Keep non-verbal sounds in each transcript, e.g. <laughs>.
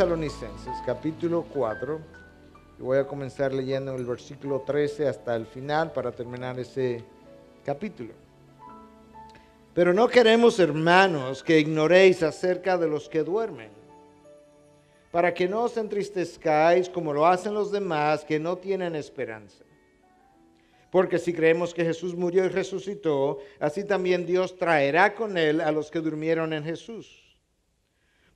Tesalonicenses, capítulo 4. Voy a comenzar leyendo el versículo 13 hasta el final para terminar ese capítulo. Pero no queremos, hermanos, que ignoréis acerca de los que duermen, para que no os entristezcáis como lo hacen los demás que no tienen esperanza. Porque si creemos que Jesús murió y resucitó, así también Dios traerá con él a los que durmieron en Jesús.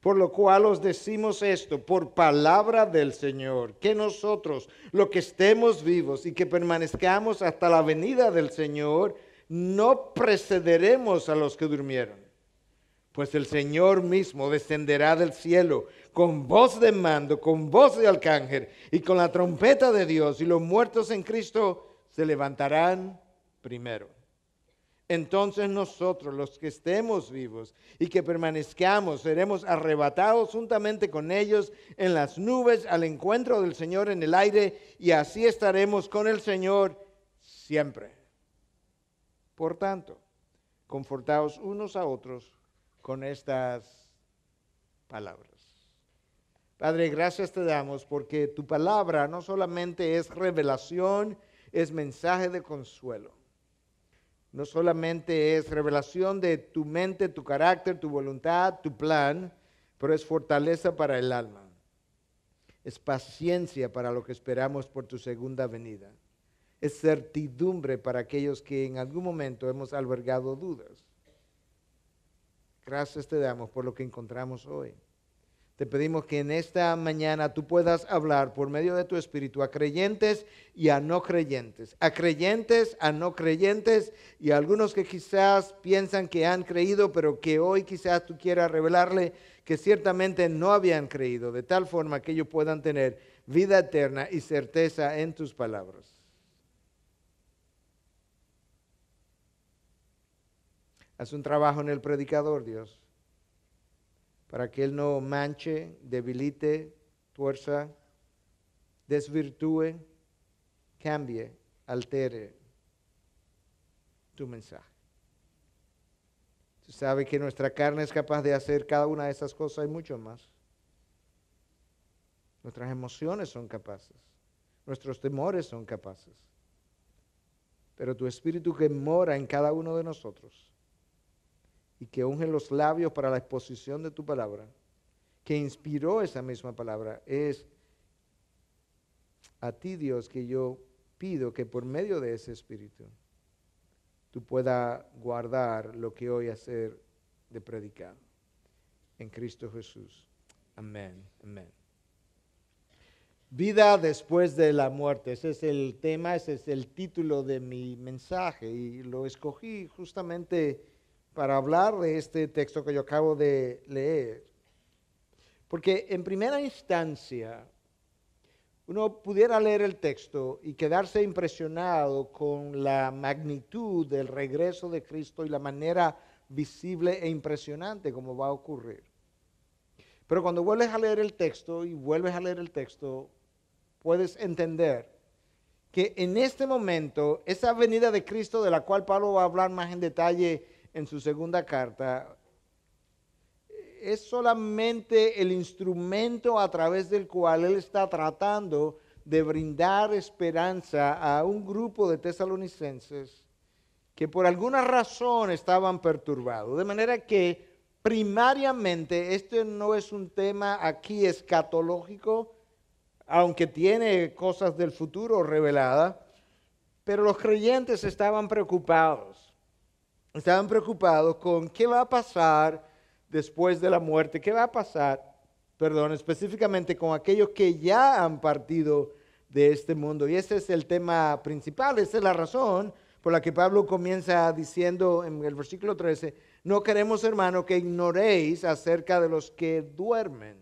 Por lo cual os decimos esto por palabra del Señor, que nosotros, lo que estemos vivos y que permanezcamos hasta la venida del Señor, no precederemos a los que durmieron. Pues el Señor mismo descenderá del cielo con voz de mando, con voz de alcángel y con la trompeta de Dios, y los muertos en Cristo se levantarán primero entonces nosotros los que estemos vivos y que permanezcamos seremos arrebatados juntamente con ellos en las nubes al encuentro del Señor en el aire y así estaremos con el Señor siempre. Por tanto, confortaos unos a otros con estas palabras. Padre, gracias te damos porque tu palabra no solamente es revelación, es mensaje de consuelo no solamente es revelación de tu mente, tu carácter, tu voluntad, tu plan, pero es fortaleza para el alma. Es paciencia para lo que esperamos por tu segunda venida. Es certidumbre para aquellos que en algún momento hemos albergado dudas. Gracias te damos por lo que encontramos hoy. Te pedimos que en esta mañana tú puedas hablar por medio de tu espíritu a creyentes y a no creyentes, a creyentes, a no creyentes y a algunos que quizás piensan que han creído, pero que hoy quizás tú quieras revelarle que ciertamente no habían creído, de tal forma que ellos puedan tener vida eterna y certeza en tus palabras. Haz un trabajo en el predicador, Dios para que Él no manche, debilite, tuerza, desvirtúe, cambie, altere tu mensaje. Tú sabes que nuestra carne es capaz de hacer cada una de esas cosas y mucho más. Nuestras emociones son capaces. Nuestros temores son capaces. Pero tu espíritu que mora en cada uno de nosotros y que unge los labios para la exposición de tu palabra, que inspiró esa misma palabra, es a ti Dios que yo pido que por medio de ese Espíritu tú puedas guardar lo que hoy hacer de predicar. En Cristo Jesús. Amén, amén. Vida después de la muerte. Ese es el tema, ese es el título de mi mensaje y lo escogí justamente para hablar de este texto que yo acabo de leer. Porque en primera instancia, uno pudiera leer el texto y quedarse impresionado con la magnitud del regreso de Cristo y la manera visible e impresionante como va a ocurrir. Pero cuando vuelves a leer el texto y vuelves a leer el texto, puedes entender que en este momento, esa venida de Cristo de la cual Pablo va a hablar más en detalle en su segunda carta, es solamente el instrumento a través del cual él está tratando de brindar esperanza a un grupo de tesalonicenses que por alguna razón estaban perturbados. De manera que primariamente este no es un tema aquí escatológico, aunque tiene cosas del futuro reveladas, pero los creyentes estaban preocupados estaban preocupados con qué va a pasar después de la muerte, qué va a pasar, perdón, específicamente con aquellos que ya han partido de este mundo. Y ese es el tema principal, esa es la razón por la que Pablo comienza diciendo en el versículo 13, no queremos, hermano, que ignoréis acerca de los que duermen,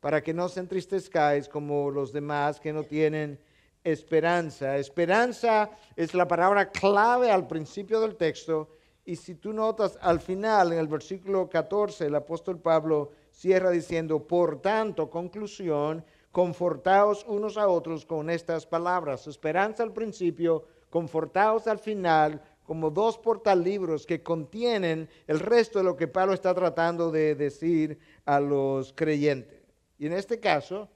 para que no os entristezcáis como los demás que no tienen esperanza. Esperanza es la palabra clave al principio del texto. Y si tú notas al final, en el versículo 14, el apóstol Pablo cierra diciendo, por tanto, conclusión, confortaos unos a otros con estas palabras. Esperanza al principio, confortaos al final, como dos portalibros que contienen el resto de lo que Pablo está tratando de decir a los creyentes. Y en este caso,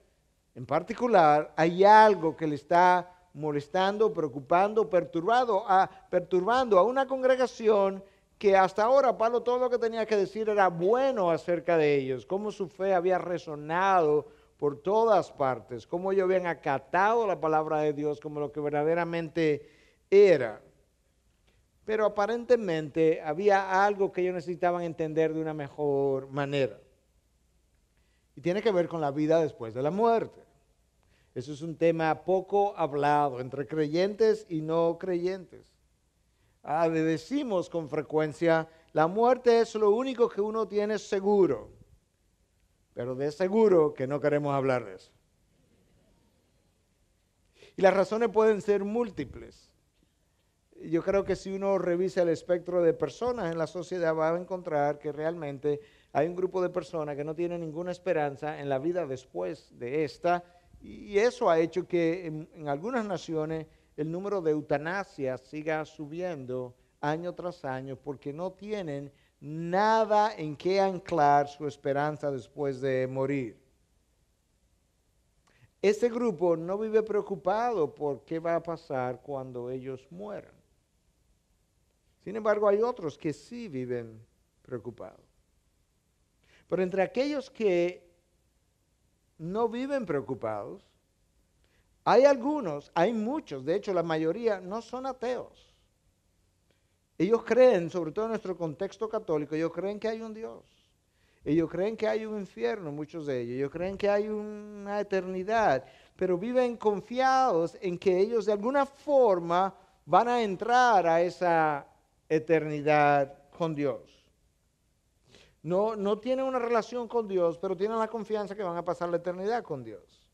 en particular, hay algo que le está molestando, preocupando, perturbado, perturbando a una congregación que hasta ahora Pablo todo lo que tenía que decir era bueno acerca de ellos, cómo su fe había resonado por todas partes, cómo ellos habían acatado la palabra de Dios como lo que verdaderamente era. Pero aparentemente había algo que ellos necesitaban entender de una mejor manera. Y tiene que ver con la vida después de la muerte. Eso es un tema poco hablado entre creyentes y no creyentes. Ah, decimos con frecuencia, la muerte es lo único que uno tiene seguro, pero de seguro que no queremos hablar de eso. Y las razones pueden ser múltiples. Yo creo que si uno revisa el espectro de personas en la sociedad va a encontrar que realmente hay un grupo de personas que no tienen ninguna esperanza en la vida después de esta y eso ha hecho que en, algunas naciones el número de eutanasias siga subiendo año tras año porque no tienen nada en qué anclar su esperanza después de morir. Este grupo no vive preocupado por qué va a pasar cuando ellos mueran. Sin embargo, hay otros que sí viven preocupados. Pero entre aquellos que no viven preocupados. Hay algunos, hay muchos, de hecho la mayoría no son ateos. Ellos creen, sobre todo en nuestro contexto católico, ellos creen que hay un Dios. Ellos creen que hay un infierno, muchos de ellos. Ellos creen que hay una eternidad, pero viven confiados en que ellos de alguna forma van a entrar a esa eternidad con Dios no, no tienen una relación con Dios, pero tienen la confianza que van a pasar la eternidad con Dios.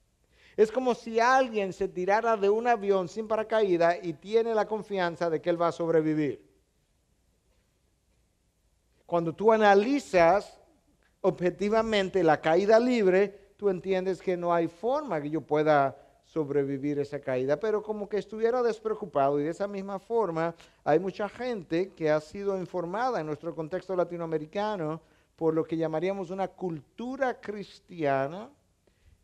Es como si alguien se tirara de un avión sin paracaídas y tiene la confianza de que él va a sobrevivir. Cuando tú analizas objetivamente la caída libre, tú entiendes que no hay forma que yo pueda sobrevivir esa caída, pero como que estuviera despreocupado y de esa misma forma hay mucha gente que ha sido informada en nuestro contexto latinoamericano por lo que llamaríamos una cultura cristiana,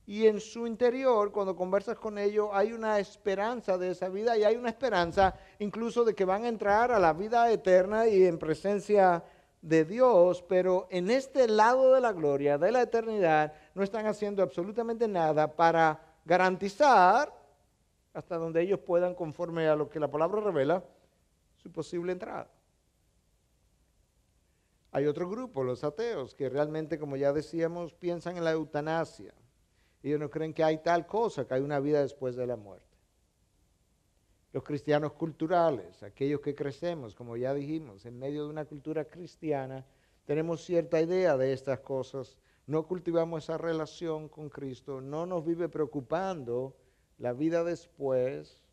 y en su interior, cuando conversas con ellos, hay una esperanza de esa vida y hay una esperanza incluso de que van a entrar a la vida eterna y en presencia de Dios, pero en este lado de la gloria, de la eternidad, no están haciendo absolutamente nada para garantizar hasta donde ellos puedan, conforme a lo que la palabra revela, su posible entrada. Hay otro grupo, los ateos, que realmente, como ya decíamos, piensan en la eutanasia. Ellos no creen que hay tal cosa, que hay una vida después de la muerte. Los cristianos culturales, aquellos que crecemos, como ya dijimos, en medio de una cultura cristiana, tenemos cierta idea de estas cosas, no cultivamos esa relación con Cristo, no nos vive preocupando la vida después,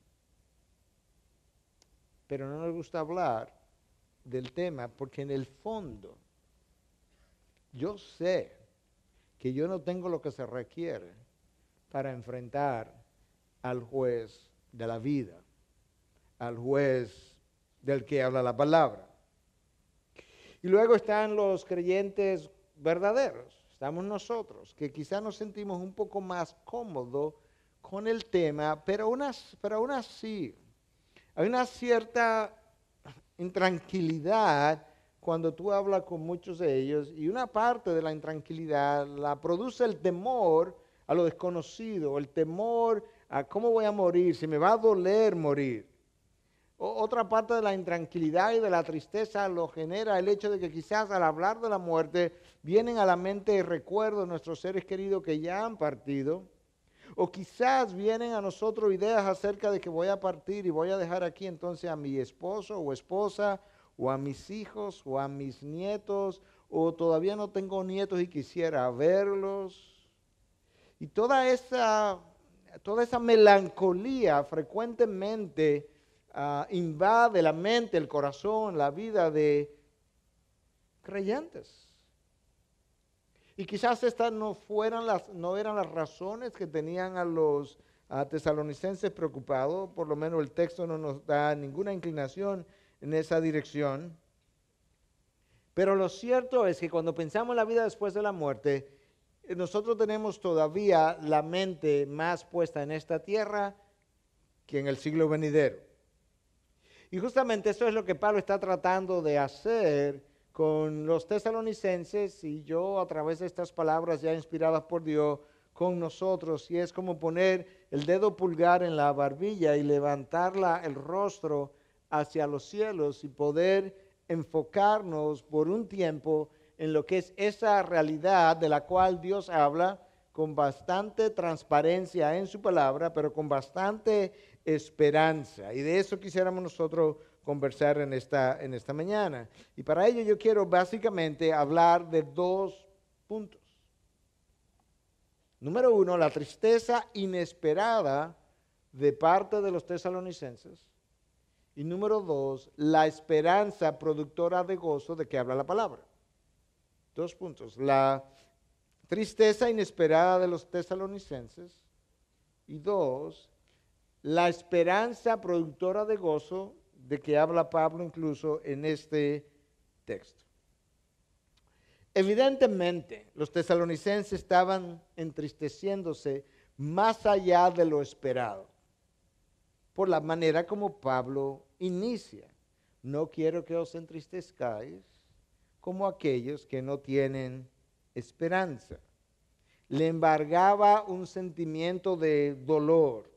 pero no nos gusta hablar del tema, porque en el fondo yo sé que yo no tengo lo que se requiere para enfrentar al juez de la vida, al juez del que habla la palabra. Y luego están los creyentes verdaderos, estamos nosotros, que quizás nos sentimos un poco más cómodos con el tema, pero, unas, pero aún así hay una cierta intranquilidad cuando tú hablas con muchos de ellos y una parte de la intranquilidad la produce el temor a lo desconocido, el temor a cómo voy a morir, si me va a doler morir. otra parte de la intranquilidad y de la tristeza lo genera el hecho de que quizás al hablar de la muerte vienen a la mente recuerdos de nuestros seres queridos que ya han partido o quizás vienen a nosotros ideas acerca de que voy a partir y voy a dejar aquí entonces a mi esposo o esposa o a mis hijos o a mis nietos o todavía no tengo nietos y quisiera verlos. Y toda esa, toda esa melancolía frecuentemente ah, invade la mente, el corazón, la vida de creyentes. Y quizás estas no, fueran las, no eran las razones que tenían a los a tesalonicenses preocupados, por lo menos el texto no nos da ninguna inclinación en esa dirección. Pero lo cierto es que cuando pensamos en la vida después de la muerte, eh, nosotros tenemos todavía la mente más puesta en esta tierra que en el siglo venidero. Y justamente eso es lo que Pablo está tratando de hacer con los tesalonicenses y yo a través de estas palabras ya inspiradas por Dios con nosotros y es como poner el dedo pulgar en la barbilla y levantarla el rostro hacia los cielos y poder enfocarnos por un tiempo en lo que es esa realidad de la cual Dios habla con bastante transparencia en su palabra, pero con bastante esperanza. Y de eso quisiéramos nosotros conversar en esta, en esta mañana. Y para ello yo quiero básicamente hablar de dos puntos. Número uno, la tristeza inesperada de parte de los tesalonicenses. Y número dos, la esperanza productora de gozo de que habla la palabra. Dos puntos. La tristeza inesperada de los tesalonicenses. Y dos, la esperanza productora de gozo de que habla Pablo incluso en este texto. Evidentemente, los tesalonicenses estaban entristeciéndose más allá de lo esperado por la manera como Pablo inicia. No quiero que os entristezcáis como aquellos que no tienen esperanza. Le embargaba un sentimiento de dolor,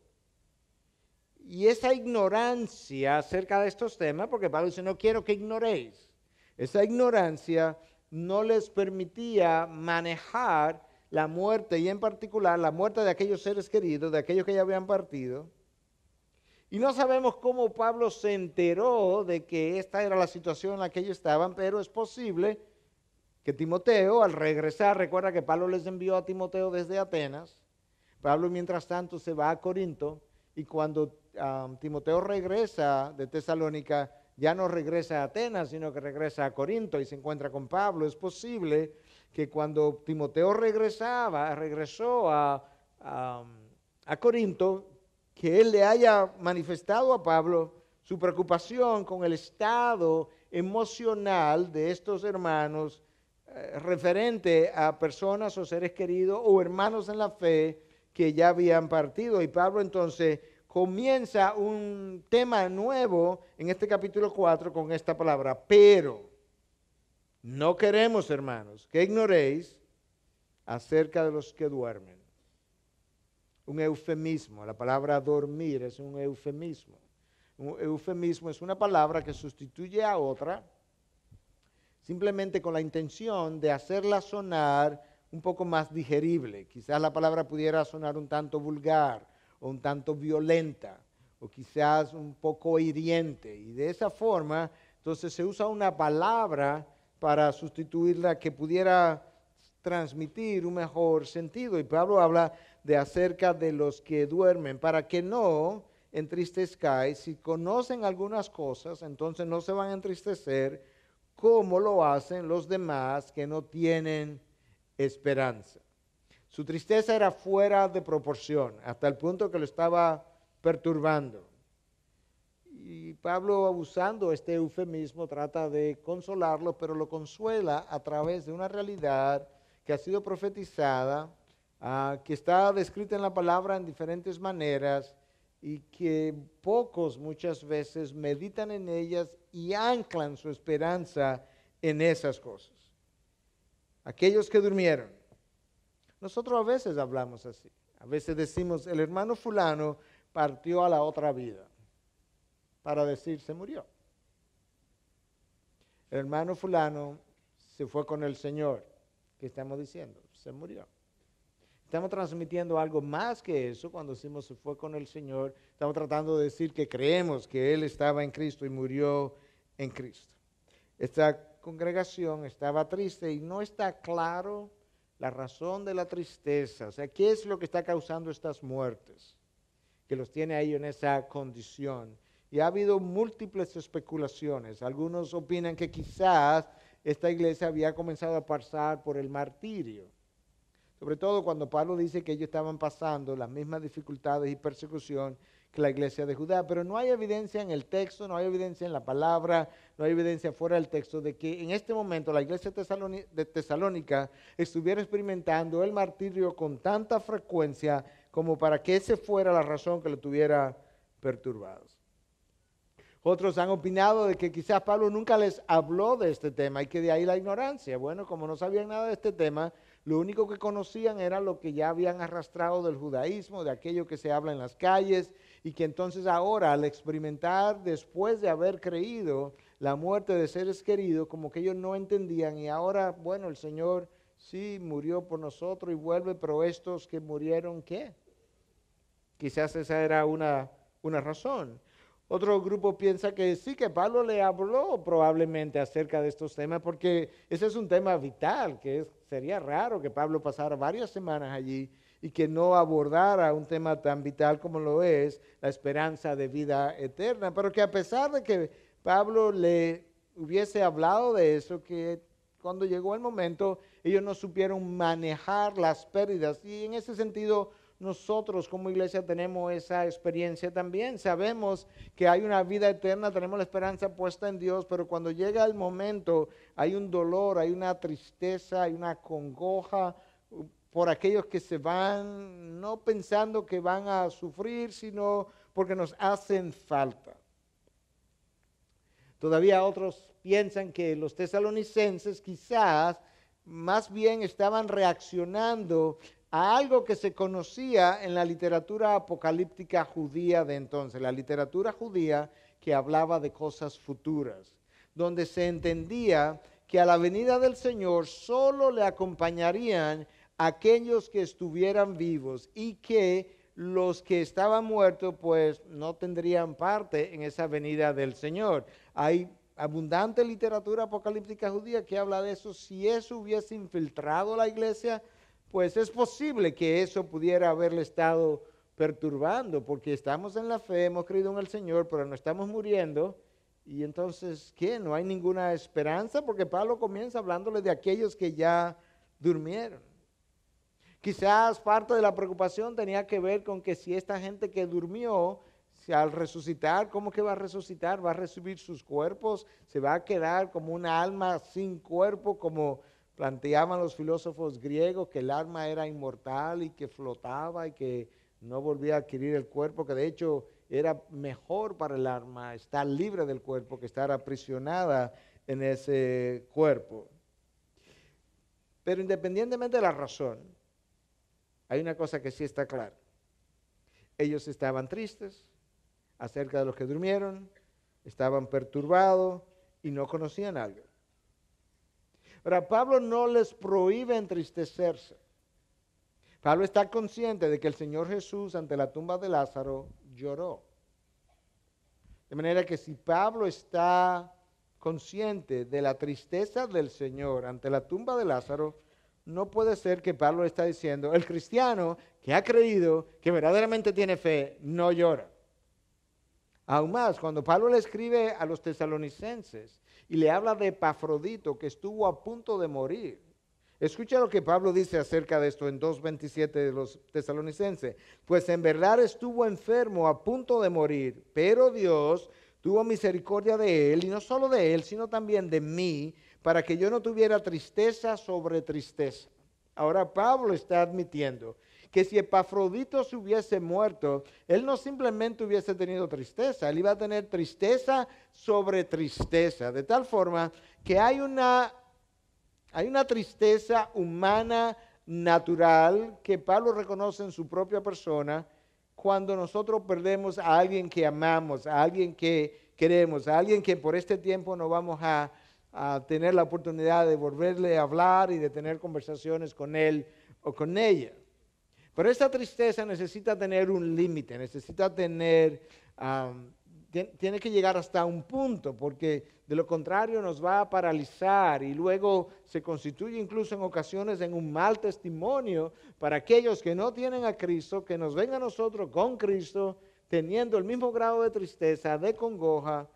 y esa ignorancia acerca de estos temas, porque Pablo dice, no quiero que ignoréis, esa ignorancia no les permitía manejar la muerte y en particular la muerte de aquellos seres queridos, de aquellos que ya habían partido. Y no sabemos cómo Pablo se enteró de que esta era la situación en la que ellos estaban, pero es posible que Timoteo, al regresar, recuerda que Pablo les envió a Timoteo desde Atenas, Pablo mientras tanto se va a Corinto y cuando Timoteo regresa de Tesalónica, ya no regresa a Atenas, sino que regresa a Corinto y se encuentra con Pablo. Es posible que cuando Timoteo regresaba, regresó a, Corinto, que él le haya manifestado a Pablo su preocupación con el estado emocional de estos hermanos eh, referente a personas o seres queridos o hermanos en la fe que ya habían partido. Y Pablo entonces comienza un tema nuevo en este capítulo 4 con esta palabra, pero no queremos, hermanos, que ignoréis acerca de los que duermen. Un eufemismo, la palabra dormir es un eufemismo. Un eufemismo es una palabra que sustituye a otra simplemente con la intención de hacerla sonar un poco más digerible. Quizás la palabra pudiera sonar un tanto vulgar un tanto violenta o quizás un poco hiriente. Y de esa forma, entonces se usa una palabra para sustituirla que pudiera transmitir un mejor sentido. Y Pablo habla de acerca de los que duermen, para que no entristezcáis. Si conocen algunas cosas, entonces no se van a entristecer como lo hacen los demás que no tienen esperanza. Su tristeza era fuera de proporción, hasta el punto que lo estaba perturbando. Y Pablo, abusando este eufemismo, trata de consolarlo, pero lo consuela a través de una realidad que ha sido profetizada, ah, que está descrita en la palabra en diferentes maneras y que pocos muchas veces meditan en ellas y anclan su esperanza en esas cosas. Aquellos que durmieron nosotros a veces hablamos así. A veces decimos, el hermano fulano partió a la otra vida para decir, se murió. El hermano fulano se fue con el Señor. ¿Qué estamos diciendo? Se murió. Estamos transmitiendo algo más que eso cuando decimos se fue con el Señor. Estamos tratando de decir que creemos que Él estaba en Cristo y murió en Cristo. Esta congregación estaba triste y no está claro la razón de la tristeza, o sea, ¿qué es lo que está causando estas muertes? Que los tiene ahí en esa condición. Y ha habido múltiples especulaciones. Algunos opinan que quizás esta iglesia había comenzado a pasar por el martirio. Sobre todo cuando Pablo dice que ellos estaban pasando las mismas dificultades y persecución que la iglesia de Judá, pero no hay evidencia en el texto, no hay evidencia en la palabra, no hay evidencia fuera del texto de que en este momento la iglesia de Tesalónica estuviera experimentando el martirio con tanta frecuencia como para que esa fuera la razón que lo tuviera perturbados. Otros han opinado de que quizás Pablo nunca les habló de este tema y que de ahí la ignorancia. Bueno, como no sabían nada de este tema, lo único que conocían era lo que ya habían arrastrado del judaísmo, de aquello que se habla en las calles, y que entonces ahora al experimentar después de haber creído la muerte de seres queridos, como que ellos no entendían y ahora, bueno, el Señor sí murió por nosotros y vuelve, pero estos que murieron, ¿qué? Quizás esa era una, razón. Otro grupo piensa que sí, que Pablo le habló probablemente acerca de estos temas, porque ese es un tema vital, que sería raro que Pablo pasara varias semanas allí y que no abordara un tema tan vital como lo es la esperanza de vida eterna, pero que a pesar de que Pablo le hubiese hablado de eso, que cuando llegó el momento ellos no supieron manejar las pérdidas y en ese sentido nosotros como iglesia tenemos esa experiencia también. Sabemos que hay una vida eterna, tenemos la esperanza puesta en Dios, pero cuando llega el momento hay un dolor, hay una tristeza, hay una congoja, por aquellos que se van, no pensando que van a sufrir, sino porque nos hacen falta. Todavía otros piensan que los tesalonicenses quizás más bien estaban reaccionando a algo que se conocía en la literatura apocalíptica judía de entonces, la literatura judía que hablaba de cosas futuras, donde se entendía que a la venida del Señor solo le acompañarían aquellos que estuvieran vivos y que los que estaban muertos pues no tendrían parte en esa venida del Señor. Hay abundante literatura apocalíptica judía que habla de eso. Si eso hubiese infiltrado la iglesia, pues es posible que eso pudiera haberle estado perturbando, porque estamos en la fe, hemos creído en el Señor, pero no estamos muriendo. Y entonces, ¿qué? No hay ninguna esperanza, porque Pablo comienza hablándole de aquellos que ya durmieron. Quizás parte de la preocupación tenía que ver con que si esta gente que durmió, al resucitar, ¿cómo que va a resucitar? ¿Va a recibir sus cuerpos? ¿Se va a quedar como una alma sin cuerpo, como planteaban los filósofos griegos, que el alma era inmortal y que flotaba y que no volvía a adquirir el cuerpo, que de hecho era mejor para el alma estar libre del cuerpo que estar aprisionada en ese cuerpo? Pero independientemente de la razón, hay una cosa que sí está clara. Ellos estaban tristes acerca de los que durmieron, estaban perturbados y no conocían algo. a Pablo no les prohíbe entristecerse. Pablo está consciente de que el Señor Jesús ante la tumba de Lázaro lloró. De manera que si Pablo está consciente de la tristeza del Señor ante la tumba de Lázaro, no puede ser que Pablo está diciendo, el cristiano que ha creído, que verdaderamente tiene fe, no llora. Aún más, cuando Pablo le escribe a los tesalonicenses y le habla de Pafrodito, que estuvo a punto de morir, escucha lo que Pablo dice acerca de esto en 2.27 de los tesalonicenses. Pues en verdad estuvo enfermo, a punto de morir, pero Dios tuvo misericordia de él, y no solo de él, sino también de mí, para que yo no tuviera tristeza sobre tristeza. Ahora Pablo está admitiendo que si Epafrodito se hubiese muerto, él no simplemente hubiese tenido tristeza, él iba a tener tristeza sobre tristeza, de tal forma que hay una, hay una tristeza humana natural que Pablo reconoce en su propia persona cuando nosotros perdemos a alguien que amamos, a alguien que queremos, a alguien que por este tiempo no vamos a a tener la oportunidad de volverle a hablar y de tener conversaciones con él o con ella. Pero esta tristeza necesita tener un límite, necesita tener, tiene que llegar hasta un punto, porque de lo contrario nos va a paralizar y luego se constituye incluso en ocasiones en un mal testimonio para aquellos que no tienen a Cristo, que nos ven a nosotros con Cristo, teniendo el mismo grado de tristeza, de congoja,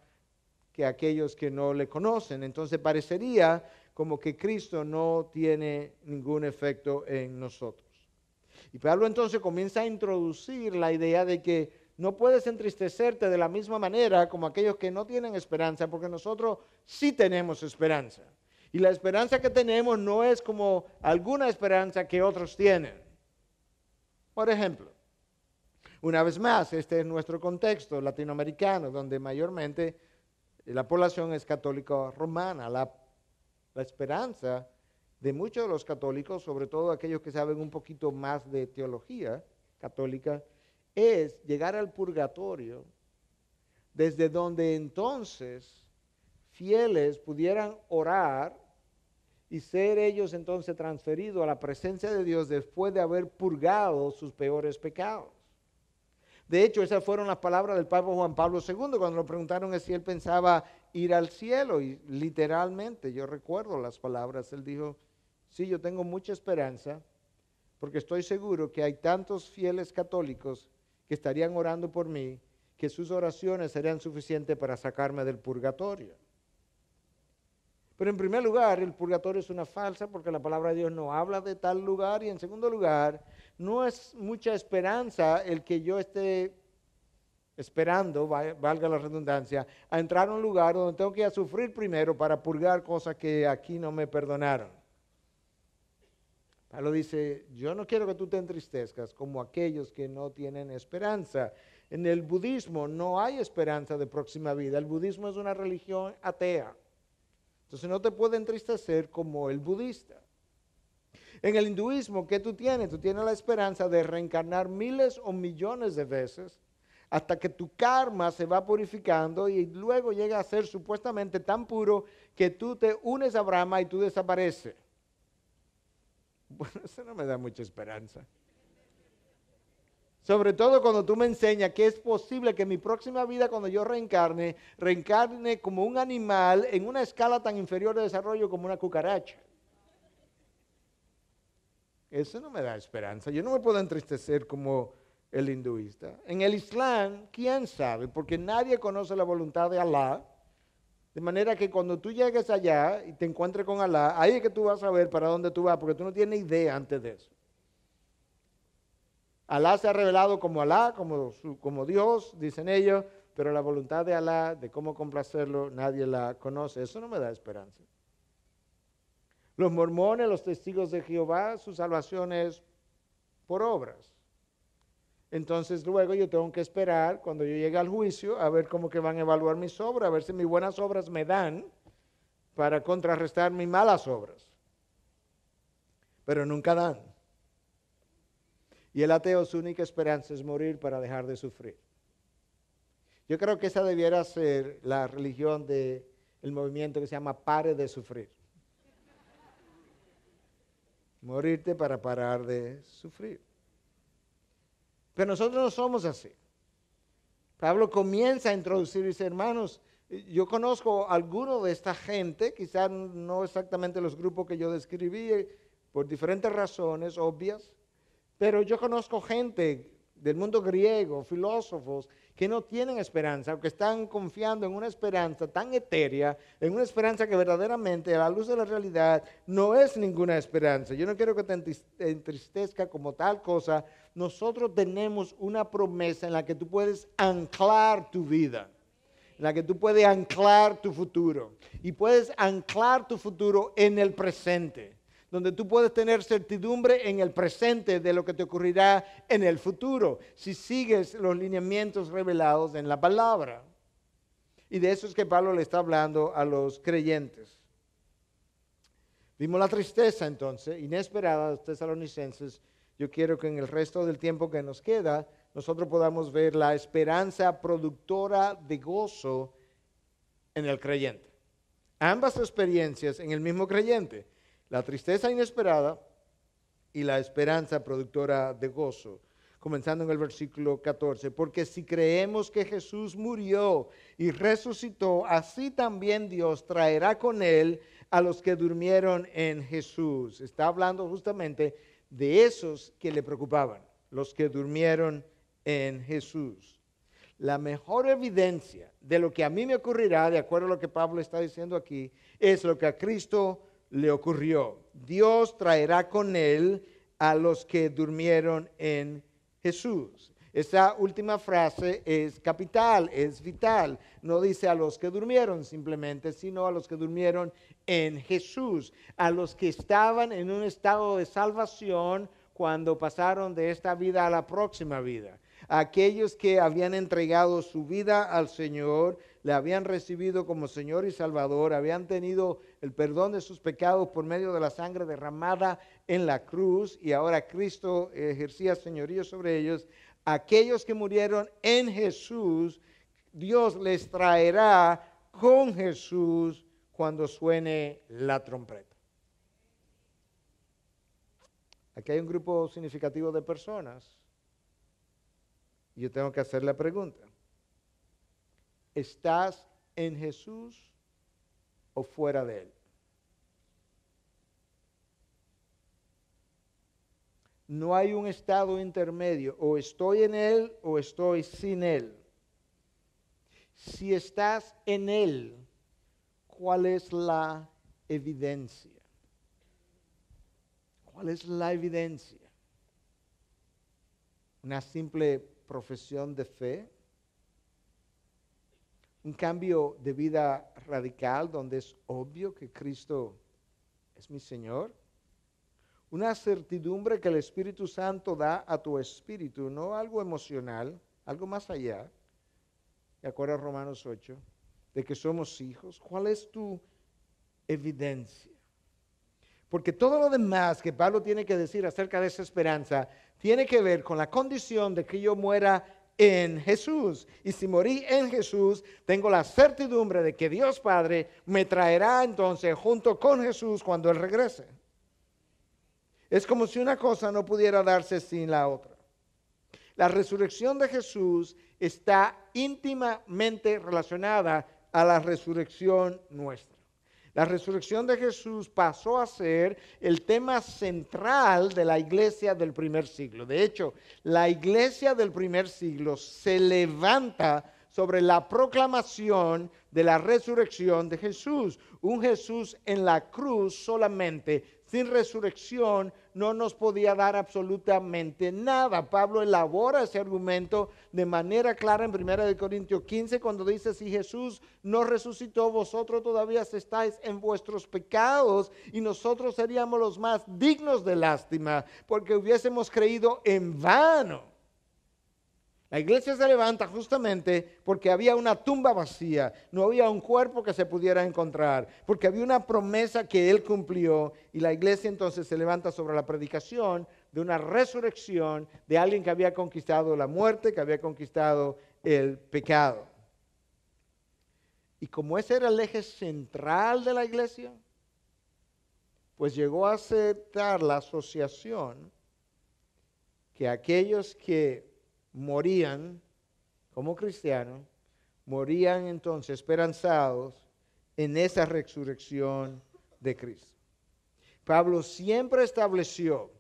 que aquellos que no le conocen. Entonces parecería como que Cristo no tiene ningún efecto en nosotros. Y Pablo entonces comienza a introducir la idea de que no puedes entristecerte de la misma manera como aquellos que no tienen esperanza, porque nosotros sí tenemos esperanza. Y la esperanza que tenemos no es como alguna esperanza que otros tienen. Por ejemplo, una vez más, este es nuestro contexto latinoamericano, donde mayormente eh, la población es católica romana. La, esperanza de muchos de los católicos, sobre todo aquellos que saben un poquito más de teología católica, es llegar al purgatorio, desde donde entonces fieles pudieran orar y ser ellos entonces transferidos a la presencia de Dios después de haber purgado sus peores pecados. De hecho, esas fueron las palabras del Papa Juan Pablo II cuando lo preguntaron si él pensaba ir al cielo. Y literalmente, yo recuerdo las palabras, él dijo, sí, yo tengo mucha esperanza, porque estoy seguro que hay tantos fieles católicos que estarían orando por mí, que sus oraciones serían suficientes para sacarme del purgatorio. Pero en primer lugar, el purgatorio es una falsa porque la palabra de Dios no habla de tal lugar. Y en segundo lugar, no es mucha esperanza el que yo esté esperando, valga la redundancia, a entrar a un lugar donde tengo que sufrir primero para purgar cosas que aquí no me perdonaron. Pablo dice, yo no quiero que tú te entristezcas como aquellos que no tienen esperanza. En el budismo no hay esperanza de próxima vida. El budismo es una religión atea. Entonces no te puede entristecer como el budista. En el hinduismo, ¿qué tú tienes? Tú tienes la esperanza de reencarnar miles o millones de veces hasta que tu karma se va purificando y luego llega a ser supuestamente tan puro que tú te unes a Brahma y tú desapareces. <laughs> Bueno, eso no me da mucha esperanza. Sobre todo cuando tú me enseñas que es posible que mi próxima vida, cuando yo reencarne, reencarne como un animal en una escala tan inferior de desarrollo como una cucaracha. Eso no me da esperanza. Yo no me puedo entristecer como el hinduista. En el Islam, ¿quién sabe? Porque nadie conoce la voluntad de Alá. De manera que cuando tú llegues allá y te encuentres con Alá, ahí es que tú vas a ver para dónde tú vas, porque tú no tienes idea antes de eso. Alá se ha revelado como Alá, como, Dios, dicen ellos, pero la voluntad de Alá, de cómo complacerlo, nadie la conoce. Eso no me da esperanza. Los mormones, los testigos de Jehová, su salvación es por obras. Entonces luego yo tengo que esperar cuando yo llegue al juicio a ver cómo que van a evaluar mis obras, a ver si mis buenas obras me dan para contrarrestar mis malas obras. Pero nunca dan. Y el ateo su única esperanza es morir para dejar de sufrir. Yo creo que esa debiera ser la religión del movimiento que se llama Pare de Sufrir. Morirte para parar de sufrir. Pero nosotros no somos así. Pablo comienza a introducir, dice, hermanos, yo conozco a alguno de esta gente, quizás no exactamente los grupos que yo describí, eh, por diferentes razones obvias, pero yo conozco gente del mundo griego, filósofos, que no tienen esperanza, que están confiando en una esperanza tan etérea, en una esperanza que verdaderamente a la luz de la realidad no es ninguna esperanza. Yo no quiero que te entristezca como tal cosa. Nosotros tenemos una promesa en la que tú puedes anclar tu vida, en la que tú puedes anclar tu futuro y puedes anclar tu futuro en el presente donde tú puedes tener certidumbre en el presente de lo que te ocurrirá en el futuro, si sigues los lineamientos revelados en la palabra. Y de eso es que Pablo le está hablando a los creyentes. Vimos la tristeza entonces, inesperada de los tesalonicenses. Yo quiero que en el resto del tiempo que nos queda, nosotros podamos ver la esperanza productora de gozo en el creyente. Ambas experiencias en el mismo creyente la tristeza inesperada y la esperanza productora de gozo. Comenzando en el versículo 14, porque si creemos que Jesús murió y resucitó, así también Dios traerá con él a los que durmieron en Jesús. Está hablando justamente de esos que le preocupaban, los que durmieron en Jesús. La mejor evidencia de lo que a mí me ocurrirá, de acuerdo a lo que Pablo está diciendo aquí, es lo que a Cristo le ocurrió. Dios traerá con él a los que durmieron en Jesús. Esa última frase es capital, es vital. No dice a los que durmieron simplemente, sino a los que durmieron en Jesús, a los que estaban en un estado de salvación cuando pasaron de esta vida a la próxima vida. Aquellos que habían entregado su vida al Señor, le habían recibido como Señor y Salvador, habían tenido el perdón de sus pecados por medio de la sangre derramada en la cruz y ahora Cristo ejercía señorío sobre ellos, aquellos que murieron en Jesús, Dios les traerá con Jesús cuando suene la trompeta. Aquí hay un grupo significativo de personas. Yo tengo que hacer la pregunta. ¿Estás en Jesús o fuera de Él? No hay un estado intermedio. O estoy en Él o estoy sin Él. Si estás en Él, ¿cuál es la evidencia? ¿Cuál es la evidencia? ¿Una simple profesión de fe? un cambio de vida radical donde es obvio que Cristo es mi Señor. Una certidumbre que el Espíritu Santo da a tu espíritu, no algo emocional, algo más allá. De acuerdo a Romanos 8, de que somos hijos. ¿Cuál es tu evidencia? Porque todo lo demás que Pablo tiene que decir acerca de esa esperanza tiene que ver con la condición de que yo muera en Jesús. Y si morí en Jesús, tengo la certidumbre de que Dios Padre me traerá entonces junto con Jesús cuando Él regrese. Es como si una cosa no pudiera darse sin la otra. La resurrección de Jesús está íntimamente relacionada a la resurrección nuestra. La resurrección de Jesús pasó a ser el tema central de la iglesia del primer siglo. De hecho, la iglesia del primer siglo se levanta sobre la proclamación de la resurrección de Jesús. Un Jesús en la cruz solamente sin resurrección no nos podía dar absolutamente nada. Pablo elabora ese argumento de manera clara en 1 Corintios 15 cuando dice, si Jesús no resucitó, vosotros todavía estáis en vuestros pecados y nosotros seríamos los más dignos de lástima porque hubiésemos creído en vano. La iglesia se levanta justamente porque había una tumba vacía, no había un cuerpo que se pudiera encontrar, porque había una promesa que él cumplió y la iglesia entonces se levanta sobre la predicación de una resurrección de alguien que había conquistado la muerte, que había conquistado el pecado. Y como ese era el eje central de la iglesia, pues llegó a aceptar la asociación que aquellos que morían como cristianos, morían entonces esperanzados en esa resurrección de Cristo. Pablo siempre estableció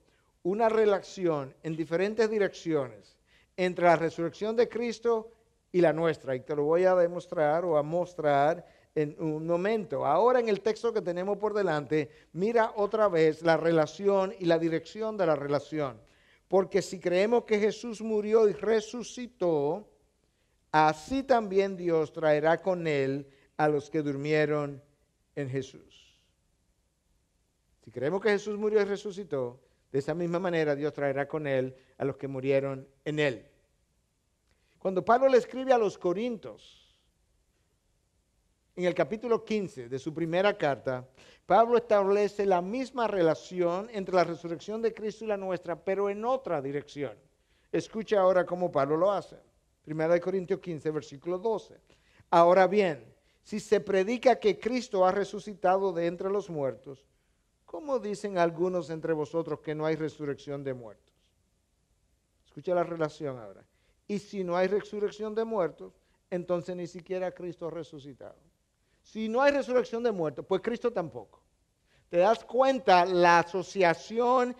una relación en diferentes direcciones entre la resurrección de Cristo y la nuestra. Y te lo voy a demostrar o a mostrar en un momento. Ahora en el texto que tenemos por delante, mira otra vez la relación y la dirección de la relación. Porque si creemos que Jesús murió y resucitó, así también Dios traerá con él a los que durmieron en Jesús. Si creemos que Jesús murió y resucitó, de esa misma manera Dios traerá con él a los que murieron en él. Cuando Pablo le escribe a los Corintios, en el capítulo 15 de su primera carta, Pablo establece la misma relación entre la resurrección de Cristo y la nuestra, pero en otra dirección. Escucha ahora cómo Pablo lo hace. Primera de Corintios 15, versículo 12. Ahora bien, si se predica que Cristo ha resucitado de entre los muertos, ¿cómo dicen algunos entre vosotros que no hay resurrección de muertos? Escucha la relación ahora. Y si no hay resurrección de muertos, entonces ni siquiera Cristo ha resucitado. Si no hay resurrección de muertos, pues Cristo tampoco. Te das cuenta la asociación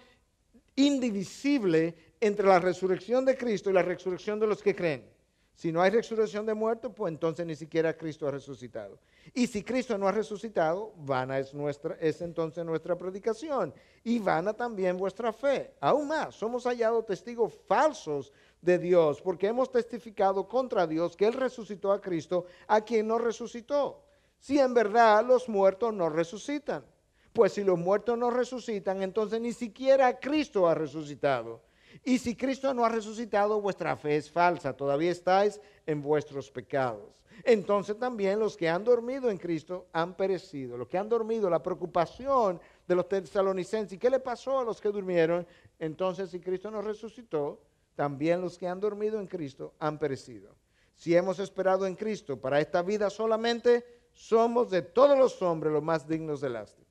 indivisible entre la resurrección de Cristo y la resurrección de los que creen. Si no hay resurrección de muertos, pues entonces ni siquiera Cristo ha resucitado. Y si Cristo no ha resucitado, vana es, nuestra, es entonces nuestra predicación y vana también vuestra fe. Aún más, somos hallados testigos falsos de Dios porque hemos testificado contra Dios que Él resucitó a Cristo, a quien no resucitó si en verdad los muertos no resucitan. Pues si los muertos no resucitan, entonces ni siquiera Cristo ha resucitado. Y si Cristo no ha resucitado, vuestra fe es falsa, todavía estáis en vuestros pecados. Entonces también los que han dormido en Cristo han perecido. Los que han dormido, la preocupación de los tesalonicenses, ¿qué le pasó a los que durmieron? Entonces si Cristo no resucitó, también los que han dormido en Cristo han perecido. Si hemos esperado en Cristo para esta vida solamente, somos de todos los hombres los más dignos de lástima.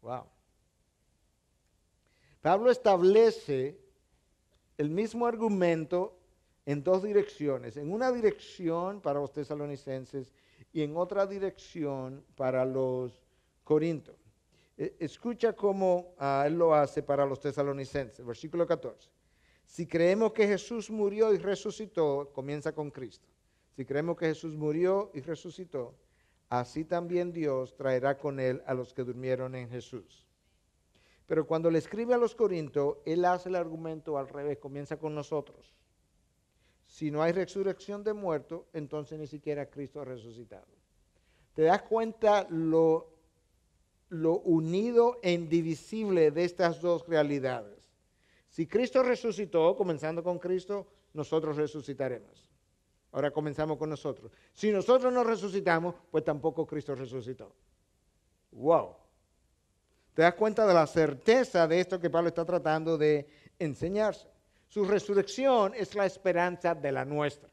Wow. Pablo establece el mismo argumento en dos direcciones, en una dirección para los tesalonicenses y en otra dirección para los corintos. E, escucha cómo ah, él lo hace para los tesalonicenses, versículo 14. Si creemos que Jesús murió y resucitó, comienza con Cristo. Si creemos que Jesús murió y resucitó, así también Dios traerá con él a los que durmieron en Jesús. Pero cuando le escribe a los Corintios, él hace el argumento al revés, comienza con nosotros. Si no hay resurrección de muertos, entonces ni siquiera Cristo ha resucitado. ¿Te das cuenta lo, lo unido e indivisible de estas dos realidades? Si Cristo resucitó, comenzando con Cristo, nosotros resucitaremos. Ahora comenzamos con nosotros. Si nosotros no resucitamos, pues tampoco Cristo resucitó. ¡Wow! Te das cuenta de la certeza de esto que Pablo está tratando de enseñarse. Su resurrección es la esperanza de la nuestra.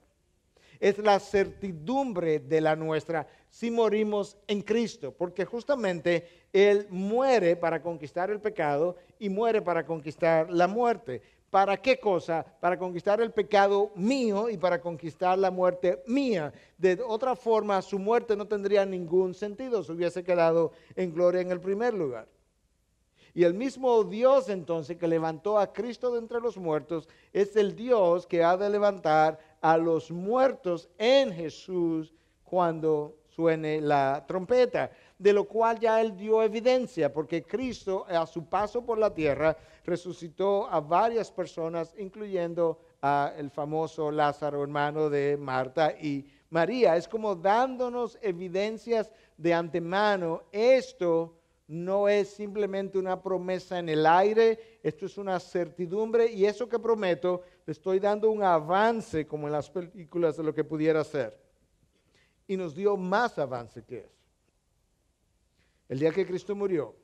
Es la certidumbre de la nuestra si morimos en Cristo, porque justamente Él muere para conquistar el pecado y muere para conquistar la muerte. ¿Para qué cosa? Para conquistar el pecado mío y para conquistar la muerte mía. De otra forma, su muerte no tendría ningún sentido, se hubiese quedado en gloria en el primer lugar. Y el mismo Dios entonces que levantó a Cristo de entre los muertos es el Dios que ha de levantar a los muertos en Jesús cuando suene la trompeta de lo cual ya él dio evidencia, porque Cristo eh, a su paso por la tierra resucitó a varias personas, incluyendo a el famoso Lázaro, hermano de Marta y María. Es como dándonos evidencias de antemano. Esto no es simplemente una promesa en el aire, esto es una certidumbre y eso que prometo, le estoy dando un avance como en las películas de lo que pudiera ser. Y nos dio más avance que eso. El día que Cristo murió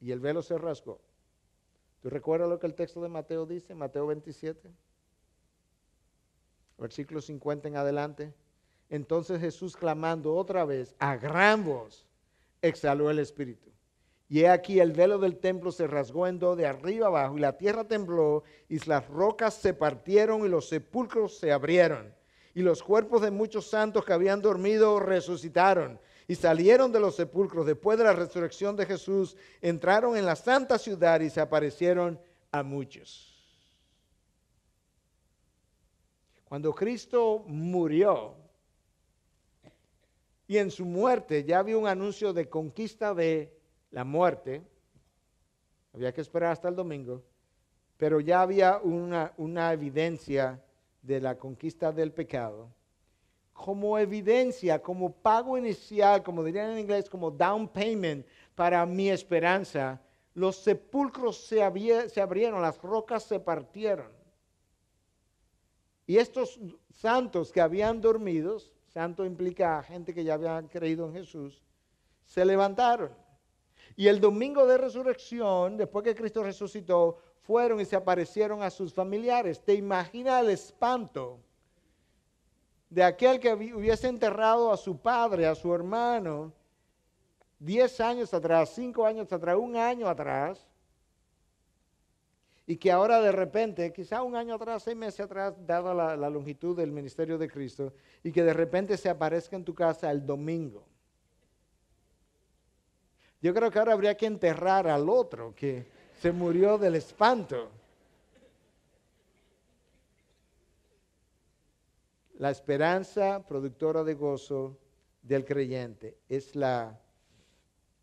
y el velo se rasgó, ¿tú recuerdas lo que el texto de Mateo dice? Mateo 27, versículo 50 en adelante. Entonces Jesús clamando otra vez a gran voz, exhaló el Espíritu. Y he aquí el velo del templo se rasgó en dos de arriba abajo y la tierra tembló y las rocas se partieron y los sepulcros se abrieron. Y los cuerpos de muchos santos que habían dormido resucitaron y salieron de los sepulcros después de la resurrección de Jesús, entraron en la santa ciudad y se aparecieron a muchos. Cuando Cristo murió y en su muerte ya había un anuncio de conquista de la muerte, había que esperar hasta el domingo, pero ya había una, evidencia de la conquista del pecado como evidencia, como pago inicial, como dirían en inglés, como down payment para mi esperanza, los sepulcros se, abrieron, las rocas se partieron. Y estos santos que habían dormido, santo implica gente que ya había creído en Jesús, se levantaron. Y el domingo de resurrección, después que Cristo resucitó, fueron y se aparecieron a sus familiares. ¿Te imaginas el espanto? de aquel que hubiese enterrado a su padre, a su hermano, diez años atrás, cinco años atrás, un año atrás, y que ahora de repente, quizá un año atrás, seis meses atrás, dada la, longitud del ministerio de Cristo, y que de repente se aparezca en tu casa el domingo. Yo creo que ahora habría que enterrar al otro que se murió del espanto. La esperanza productora de gozo del creyente es la,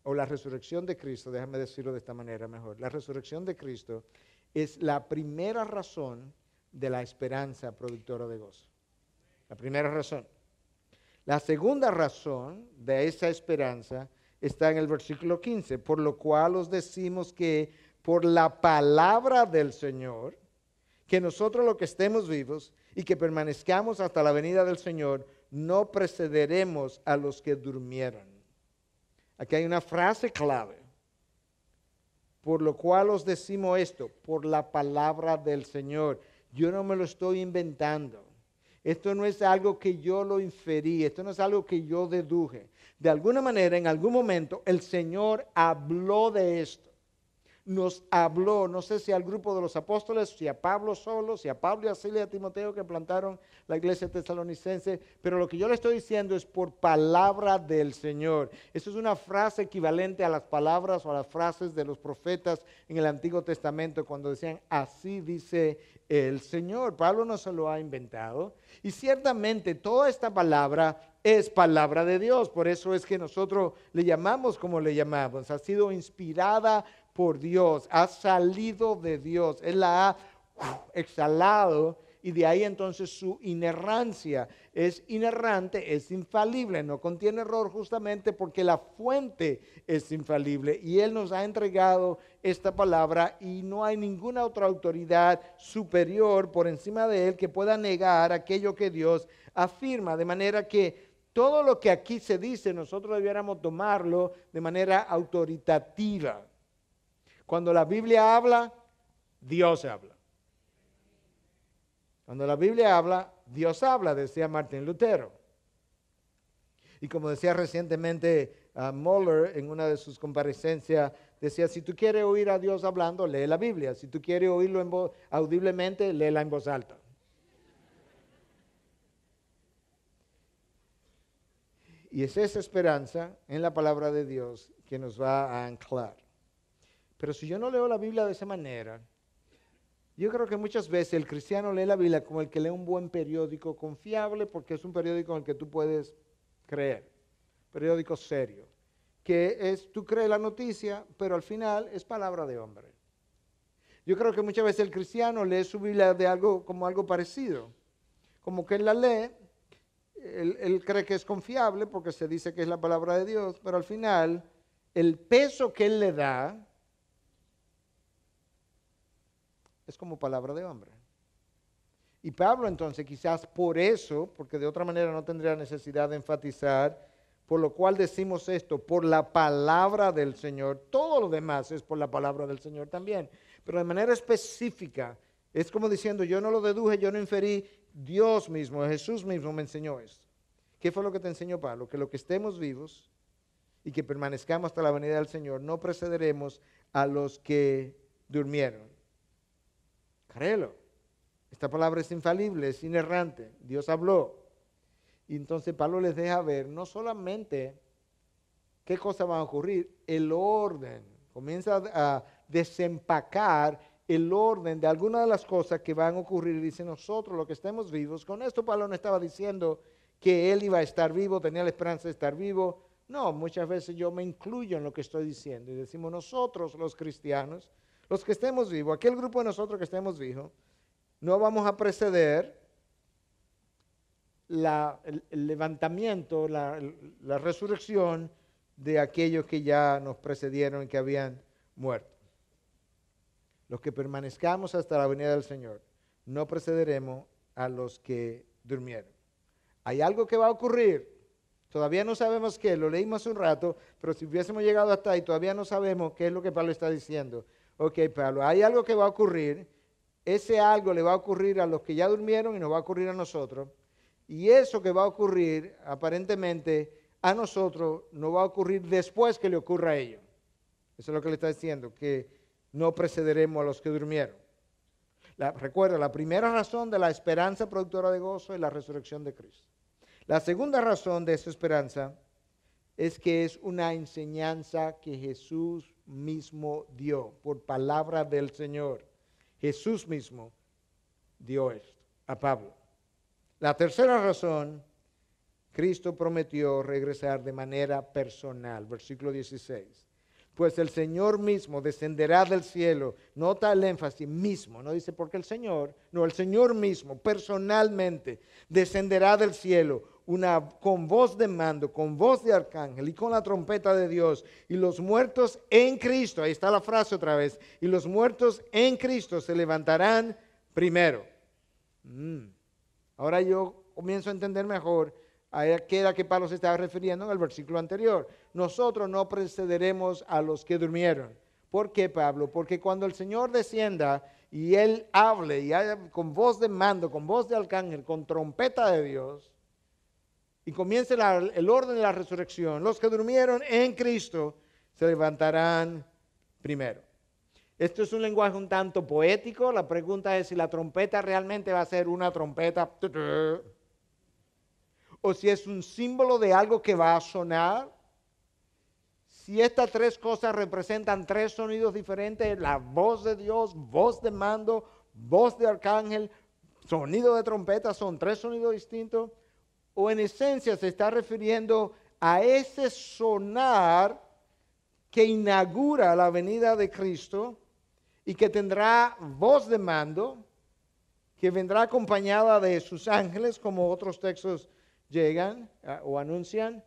o la resurrección de Cristo, déjame decirlo de esta manera mejor, la resurrección de Cristo es la primera razón de la esperanza productora de gozo. La primera razón. La segunda razón de esa esperanza está en el versículo 15, por lo cual os decimos que por la palabra del Señor, que nosotros lo que estemos vivos, y que permanezcamos hasta la venida del Señor, no precederemos a los que durmieron. Aquí hay una frase clave, por lo cual os decimos esto, por la palabra del Señor. Yo no me lo estoy inventando. Esto no es algo que yo lo inferí, esto no es algo que yo deduje. De alguna manera, en algún momento, el Señor habló de esto nos habló, no sé si al grupo de los apóstoles, si a Pablo solo, si a Pablo y a Silvia y a Timoteo que plantaron la iglesia tesalonicense, pero lo que yo le estoy diciendo es por palabra del Señor. Eso es una frase equivalente a las palabras o a las frases de los profetas en el Antiguo Testamento cuando decían, así dice el Señor. Pablo no se lo ha inventado. Y ciertamente toda esta palabra es palabra de Dios. Por eso es que nosotros le llamamos como le llamamos. Ha sido inspirada por Dios, ha salido de Dios, Él la ha exhalado y de ahí entonces su inerrancia es inerrante, es infalible, no contiene error justamente porque la fuente es infalible y Él nos ha entregado esta palabra y no hay ninguna otra autoridad superior por encima de Él que pueda negar aquello que Dios afirma, de manera que todo lo que aquí se dice nosotros debiéramos tomarlo de manera autoritativa cuando la Biblia habla, Dios habla. Cuando la Biblia habla, Dios habla, decía Martín Lutero. Y como decía recientemente ah, Muller Moller en una de sus comparecencias, decía, si tú quieres oír a Dios hablando, lee la Biblia. Si tú quieres oírlo en audiblemente, léela en voz alta. Y es esa esperanza en la palabra de Dios que nos va a anclar. Pero si yo no leo la Biblia de esa manera, yo creo que muchas veces el cristiano lee la Biblia como el que lee un buen periódico confiable, porque es un periódico en el que tú puedes creer, periódico serio, que es, tú crees la noticia, pero al final es palabra de hombre. Yo creo que muchas veces el cristiano lee su Biblia de algo como algo parecido, como que él la lee, él, él cree que es confiable porque se dice que es la palabra de Dios, pero al final el peso que él le da es como palabra de hombre. Y Pablo entonces quizás por eso, porque de otra manera no tendría necesidad de enfatizar, por lo cual decimos esto, por la palabra del Señor, todo lo demás es por la palabra del Señor también, pero de manera específica, es como diciendo, yo no lo deduje, yo no inferí, Dios mismo, Jesús mismo me enseñó esto. ¿Qué fue lo que te enseñó Pablo? Que lo que estemos vivos y que permanezcamos hasta la venida del Señor, no precederemos a los que durmieron. Esta palabra es infalible, es inerrante. Dios habló. Y entonces Pablo les deja ver no solamente qué cosas van a ocurrir, el orden. Comienza a desempacar el orden de algunas de las cosas que van a ocurrir. Dice nosotros, los que estemos vivos. Con esto Pablo no estaba diciendo que él iba a estar vivo, tenía la esperanza de estar vivo. No, muchas veces yo me incluyo en lo que estoy diciendo y decimos nosotros los cristianos, los que estemos vivos, aquel grupo de nosotros que estemos vivos, no vamos a preceder el, levantamiento, la, la resurrección de aquellos que ya nos precedieron y que habían muerto. Los que permanezcamos hasta la venida del Señor, no precederemos a los que durmieron. Hay algo que va a ocurrir. Todavía no sabemos qué, lo leímos hace un rato, pero si hubiésemos llegado hasta ahí, todavía no sabemos qué es lo que Pablo está diciendo ok Pablo, hay algo que va a ocurrir, ese algo le va a ocurrir a los que ya durmieron y nos va a ocurrir a nosotros, y eso que va a ocurrir aparentemente a nosotros no va a ocurrir después que le ocurra a ellos. Eso es lo que le está diciendo, que no precederemos a los que durmieron. La, recuerda, la primera razón de la esperanza productora de gozo es la resurrección de Cristo. La segunda razón de esa esperanza es que es una enseñanza que Jesús mismo dio, por palabra del Señor. Jesús mismo dio esto a Pablo. La tercera razón, Cristo prometió regresar de manera personal, versículo 16. Pues el Señor mismo descenderá del cielo, nota el énfasis mismo, no dice porque el Señor, no, el Señor mismo personalmente descenderá del cielo con voz de mando, con voz de arcángel y con la trompeta de Dios. Y los muertos en Cristo, ahí está la frase otra vez, y los muertos en Cristo se levantarán primero. Mm. Ahora yo comienzo a entender mejor a qué era que Pablo se estaba refiriendo en el versículo anterior. Nosotros no precederemos a los que durmieron. ¿Por qué, Pablo? Porque cuando el Señor descienda y Él hable y con voz de mando, con voz de arcángel, con trompeta de Dios, y comienza el orden de la resurrección. Los que durmieron en Cristo se levantarán primero. Esto es un lenguaje un tanto poético. La pregunta es si la trompeta realmente va a ser una trompeta o si es un símbolo de algo que va a sonar. Si estas tres cosas representan tres sonidos diferentes, la voz de Dios, voz de mando, voz de arcángel, sonido de trompeta, son tres sonidos distintos o en esencia se está refiriendo a ese sonar que inaugura la venida de Cristo y que tendrá voz de mando, que vendrá acompañada de sus ángeles, como otros textos llegan ah, o anuncian,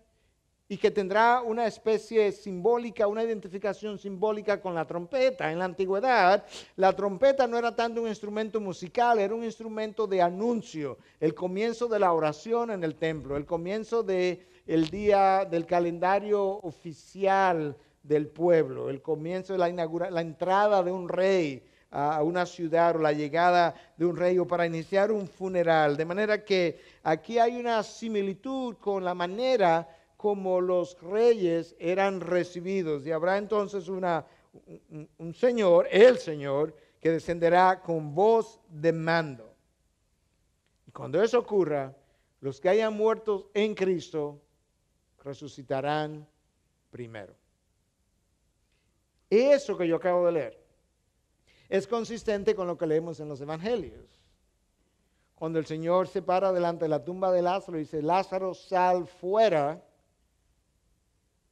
y que tendrá una especie simbólica, una identificación simbólica con la trompeta. En la antigüedad, la trompeta no era tanto un instrumento musical, era un instrumento de anuncio, el comienzo de la oración en el templo, el comienzo del día del calendario oficial del pueblo, el comienzo de la, la entrada de un rey a una ciudad o la llegada de un rey o para iniciar un funeral. De manera que aquí hay una similitud con la manera como los reyes eran recibidos. Y habrá entonces un, Señor, el Señor, que descenderá con voz de mando. Y cuando eso ocurra, los que hayan muerto en Cristo resucitarán primero. Eso que yo acabo de leer es consistente con lo que leemos en los evangelios. Cuando el Señor se para delante de la tumba de Lázaro y dice, Lázaro, sal fuera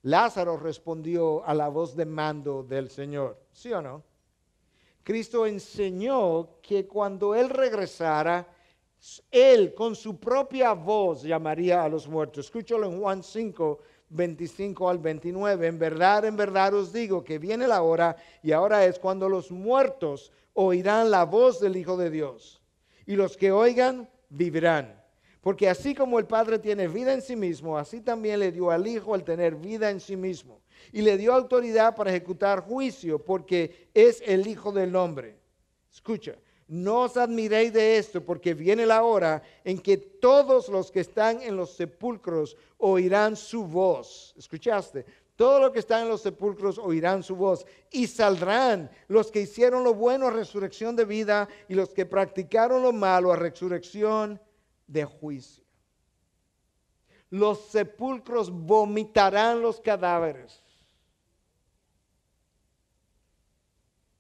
Lázaro respondió a la voz de mando del Señor, ¿sí o no? Cristo enseñó que cuando Él regresara, Él con su propia voz llamaría a los muertos. Escúchalo en Juan 5, 25 al 29. En verdad, en verdad os digo que viene la hora y ahora es cuando los muertos oirán la voz del Hijo de Dios. Y los que oigan vivirán. Porque así como el Padre tiene vida en sí mismo, así también le dio al Hijo el tener vida en sí mismo. Y le dio autoridad para ejecutar juicio, porque es el Hijo del Hombre. Escucha, no os admiréis de esto, porque viene la hora en que todos los que están en los sepulcros oirán su voz. ¿Escuchaste? Todos los que están en los sepulcros oirán su voz y saldrán los que hicieron lo bueno a resurrección de vida y los que practicaron lo malo a resurrección de juicio. Los sepulcros vomitarán los cadáveres.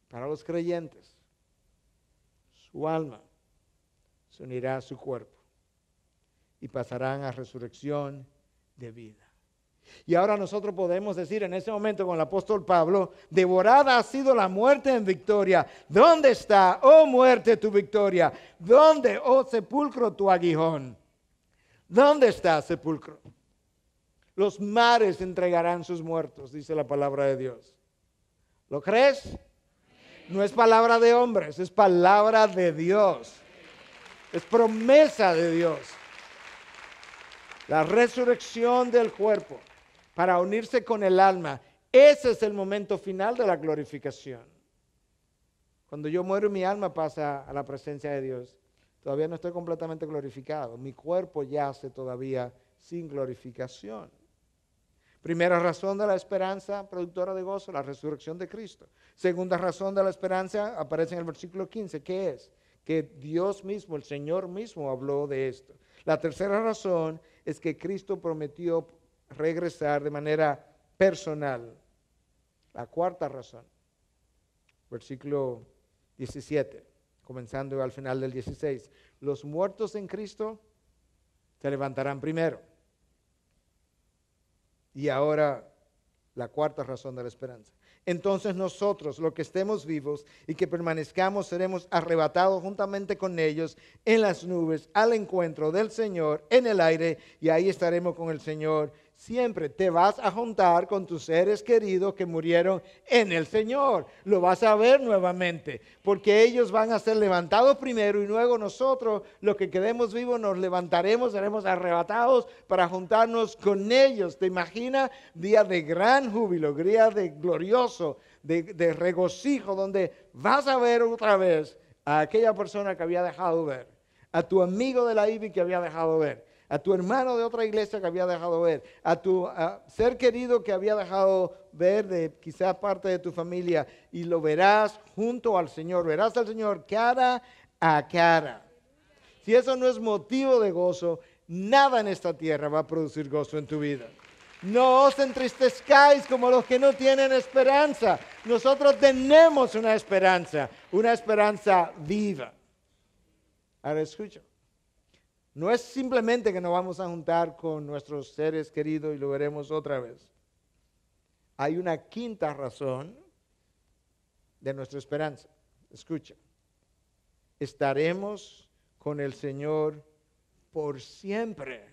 Para los creyentes, su alma se unirá a su cuerpo y pasarán a resurrección de vida. Y ahora nosotros podemos decir en ese momento con el apóstol Pablo, devorada ha sido la muerte en victoria. ¿Dónde está, oh muerte, tu victoria? ¿Dónde, oh sepulcro, tu aguijón? ¿Dónde está sepulcro? Los mares entregarán sus muertos, dice la palabra de Dios. ¿Lo crees? No es palabra de hombres, es palabra de Dios. Es promesa de Dios. La resurrección del cuerpo para unirse con el alma. Ese es el momento final de la glorificación. Cuando yo muero, mi alma pasa a la presencia de Dios. Todavía no estoy completamente glorificado. Mi cuerpo yace todavía sin glorificación. Primera razón de la esperanza productora de gozo, la resurrección de Cristo. Segunda razón de la esperanza aparece en el versículo 15, ¿Qué es que Dios mismo, el Señor mismo habló de esto. La tercera razón es que Cristo prometió regresar de manera personal. La cuarta razón, versículo 17, comenzando al final del 16, los muertos en Cristo se levantarán primero. Y ahora la cuarta razón de la esperanza. Entonces nosotros, los que estemos vivos y que permanezcamos, seremos arrebatados juntamente con ellos en las nubes al encuentro del Señor en el aire y ahí estaremos con el Señor siempre te vas a juntar con tus seres queridos que murieron en el Señor. Lo vas a ver nuevamente, porque ellos van a ser levantados primero y luego nosotros, los que quedemos vivos, nos levantaremos, seremos arrebatados para juntarnos con ellos. ¿Te imaginas? Día de gran júbilo, día de glorioso, de, regocijo, donde vas a ver otra vez a aquella persona que había dejado ver, a tu amigo de la IBI que había dejado ver a tu hermano de otra iglesia que había dejado ver, a tu ser querido que había dejado ver de quizás parte de tu familia, y lo verás junto al Señor, verás al Señor cara a cara. Si eso no es motivo de gozo, nada en esta tierra va a producir gozo en tu vida. No os entristezcáis como los que no tienen esperanza. Nosotros tenemos una esperanza, una esperanza viva. Ahora escucha. No es simplemente que nos vamos a juntar con nuestros seres queridos y lo veremos otra vez. Hay una quinta razón de nuestra esperanza. Escucha, estaremos con el Señor por siempre.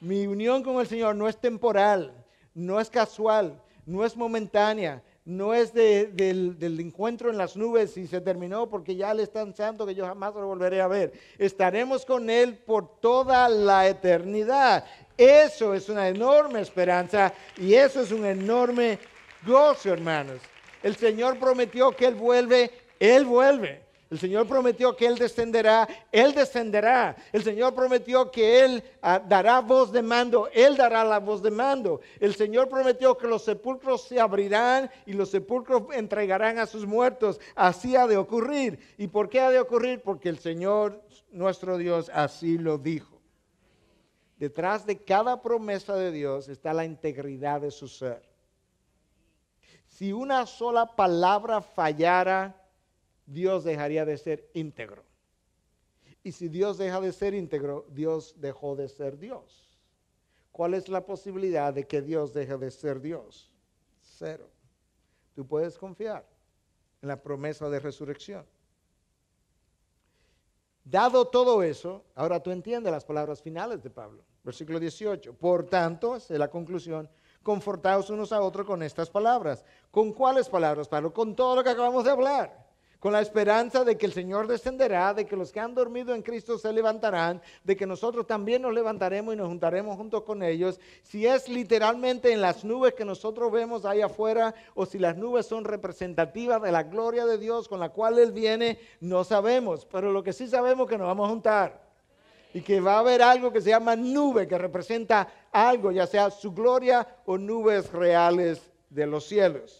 Mi unión con el Señor no es temporal, no es casual, no es momentánea, no es del, encuentro en las nubes y se terminó porque ya le están santo que yo jamás lo volveré a ver. Estaremos con Él por toda la eternidad. Eso es una enorme esperanza y eso es un enorme gozo, hermanos. El Señor prometió que Él vuelve, Él vuelve. El Señor prometió que Él descenderá, Él descenderá. El Señor prometió que Él ah, dará voz de mando, Él dará la voz de mando. El Señor prometió que los sepulcros se abrirán y los sepulcros entregarán a sus muertos. Así ha de ocurrir. ¿Y por qué ha de ocurrir? Porque el Señor nuestro Dios así lo dijo. Detrás de cada promesa de Dios está la integridad de su ser. Si una sola palabra fallara, Dios dejaría de ser íntegro. Y si Dios deja de ser íntegro, Dios dejó de ser Dios. ¿Cuál es la posibilidad de que Dios deje de ser Dios? Cero. Tú puedes confiar en la promesa de resurrección. Dado todo eso, ahora tú entiendes las palabras finales de Pablo, versículo 18. Por tanto, es la conclusión, confortaos unos a otros con estas palabras. ¿Con cuáles palabras, Pablo? Con todo lo que acabamos de hablar con la esperanza de que el Señor descenderá, de que los que han dormido en Cristo se levantarán, de que nosotros también nos levantaremos y nos juntaremos juntos con ellos. Si es literalmente en las nubes que nosotros vemos ahí afuera o si las nubes son representativas de la gloria de Dios con la cual Él viene, no sabemos, pero lo que sí sabemos es que nos vamos a juntar. Y que va a haber algo que se llama nube, que representa algo, ya sea su gloria o nubes reales de los cielos.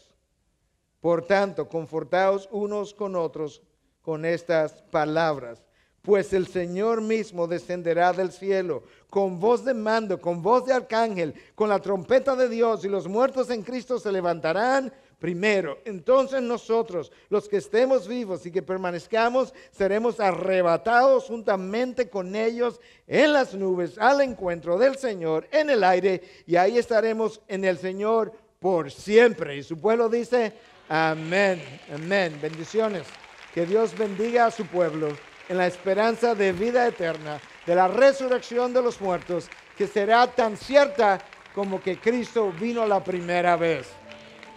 Por tanto, confortaos unos con otros con estas palabras. Pues el Señor mismo descenderá del cielo con voz de mando, con voz de arcángel, con la trompeta de Dios y los muertos en Cristo se levantarán primero. Entonces nosotros, los que estemos vivos y que permanezcamos, seremos arrebatados juntamente con ellos en las nubes al encuentro del Señor en el aire y ahí estaremos en el Señor por siempre. Y su pueblo dice, Amén, amén. Bendiciones. Que Dios bendiga a su pueblo en la esperanza de vida eterna, de la resurrección de los muertos, que será tan cierta como que Cristo vino la primera vez.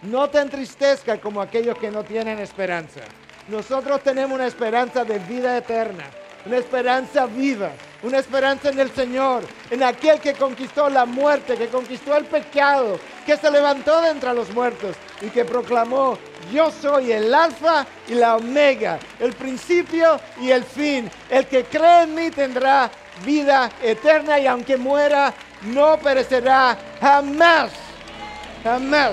No te entristezca como aquellos que no tienen esperanza. Nosotros tenemos una esperanza de vida eterna una esperanza viva, una esperanza en el Señor, en aquel que conquistó la muerte, que conquistó el pecado, que se levantó de entre los muertos y que proclamó, yo soy el alfa y la omega, el principio y el fin. El que cree en mí tendrá vida eterna y aunque muera, no perecerá jamás, jamás.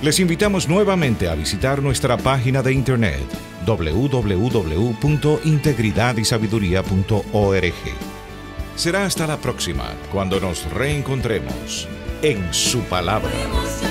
Les invitamos nuevamente a visitar nuestra página de internet www.integridadysabiduria.org Será hasta la próxima, cuando nos reencontremos en su palabra.